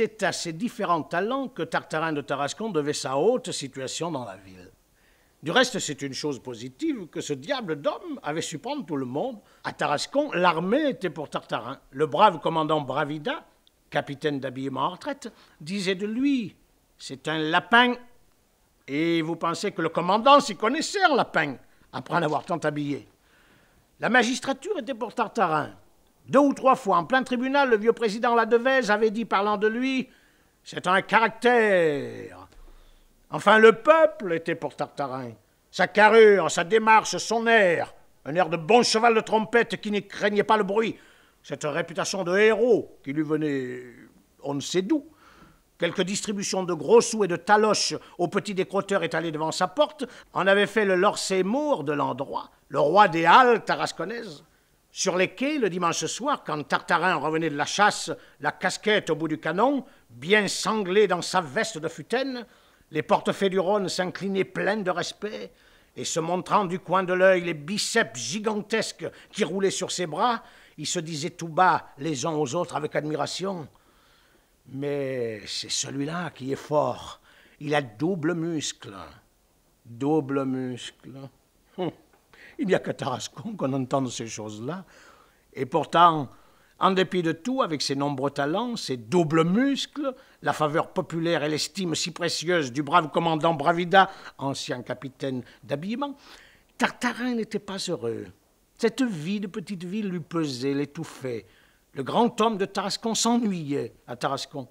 C'est à ces différents talents que Tartarin de Tarascon devait sa haute situation dans la ville. Du reste, c'est une chose positive que ce diable d'homme avait su prendre tout le monde. À Tarascon, l'armée était pour Tartarin. Le brave commandant Bravida, capitaine d'habillement en retraite, disait de lui C'est un lapin. Et vous pensez que le commandant s'y connaissait en lapin, après en avoir tant habillé. La magistrature était pour Tartarin. Deux ou trois fois, en plein tribunal, le vieux président Ladevèze avait dit, parlant de lui, « C'est un caractère !» Enfin, le peuple était pour Tartarin. Sa carrure, sa démarche, son air, un air de bon cheval de trompette qui ne craignait pas le bruit, cette réputation de héros qui lui venait on ne sait d'où. Quelques distributions de gros sous et de taloches aux petits décrotteur étalés devant sa porte en avaient fait le Lord Seymour de l'endroit, le roi des Halles tarasconnaises. Sur les quais, le dimanche soir, quand Tartarin revenait de la chasse, la casquette au bout du canon, bien sanglée dans sa veste de futaine, les portefeuilles du Rhône s'inclinaient pleins de respect, et se montrant du coin de l'œil les biceps gigantesques qui roulaient sur ses bras, ils se disaient tout bas les uns aux autres avec admiration. Mais c'est celui-là qui est fort. Il a double muscle. Double muscle. Hum. Il n'y a qu'à Tarascon qu'on entende ces choses-là. Et pourtant, en dépit de tout, avec ses nombreux talents, ses doubles muscles, la faveur populaire et l'estime si précieuse du brave commandant Bravida, ancien capitaine d'habillement, Tartarin n'était pas heureux. Cette vie de petite ville lui pesait, l'étouffait. Le grand homme de Tarascon s'ennuyait à Tarascon.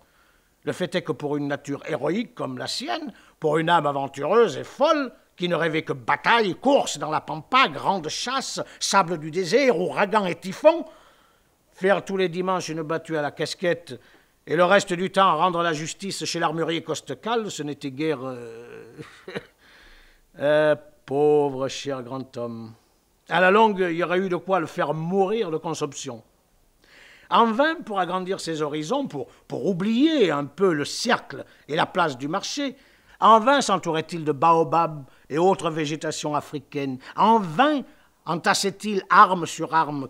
Le fait est que pour une nature héroïque comme la sienne, pour une âme aventureuse et folle, qui ne rêvait que bataille, course dans la pampa, grande chasse, sable du désert, ouragan et typhon, faire tous les dimanches une battue à la casquette et le reste du temps rendre la justice chez l'armurier Costecal, ce n'était guère... Euh, euh, pauvre cher grand homme. À la longue, il y aurait eu de quoi le faire mourir de consomption. En vain pour agrandir ses horizons, pour, pour oublier un peu le cercle et la place du marché, en vain s'entourait-il de baobabs et autres végétations africaines. En vain entassait-il arme sur arme,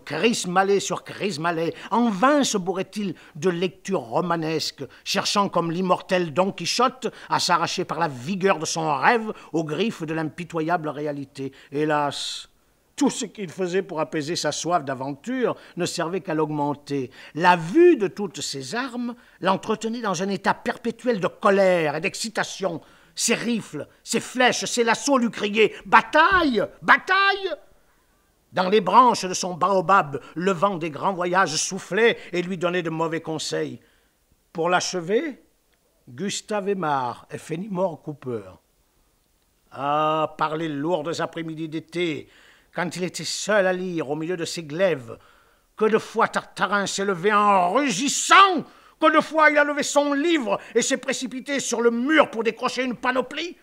malais sur malais. En vain se bourrait-il de lectures romanesques, cherchant comme l'immortel Don Quichotte à s'arracher par la vigueur de son rêve aux griffes de l'impitoyable réalité. Hélas, tout ce qu'il faisait pour apaiser sa soif d'aventure ne servait qu'à l'augmenter. La vue de toutes ces armes l'entretenait dans un état perpétuel de colère et d'excitation, ses rifles, ses flèches, ses lassos lui criaient Bataille Bataille Dans les branches de son baobab, le vent des grands voyages soufflait et lui donnait de mauvais conseils. Pour l'achever, Gustave Aimard et Fenimore Cooper. Ah, par les lourdes après-midi d'été, quand il était seul à lire au milieu de ses glaives, que de fois Tartarin s'élevait en rugissant quand de fois, il a levé son livre et s'est précipité sur le mur pour décrocher une panoplie.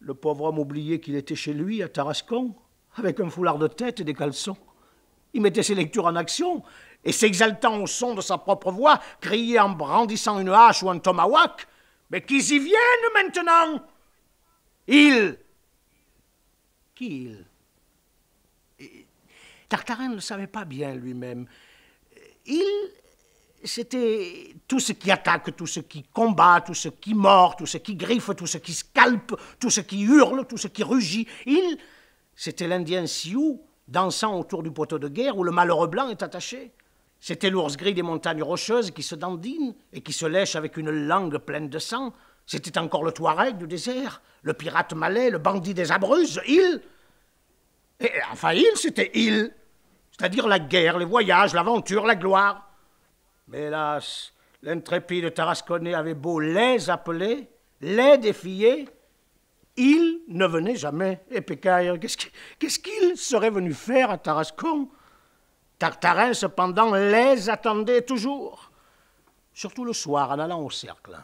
Le pauvre homme oubliait qu'il était chez lui, à Tarascon, avec un foulard de tête et des caleçons. Il mettait ses lectures en action et, s'exaltant au son de sa propre voix, criait en brandissant une hache ou un tomahawk Mais qu'ils y viennent maintenant Il, Qui Tartarin ne le savait pas bien lui-même. Il c'était tout ce qui attaque, tout ce qui combat, tout ce qui mord, tout ce qui griffe, tout ce qui scalpe, tout ce qui hurle, tout ce qui rugit. Il, c'était l'Indien Sioux dansant autour du poteau de guerre où le malheureux blanc est attaché. C'était l'ours gris des montagnes rocheuses qui se dandine et qui se lèche avec une langue pleine de sang. C'était encore le Touareg du désert, le pirate malais, le bandit des Abruzzes. Il, et, enfin il, c'était il, c'est-à-dire la guerre, les voyages, l'aventure, la gloire. Mais hélas, l'intrépide Tarasconnais avait beau les appeler, les défier, ils ne venaient jamais. Et Pécaille, qu'est-ce qu'il serait venu faire à Tarascon Tartarin, cependant, les attendait toujours, surtout le soir en allant au cercle.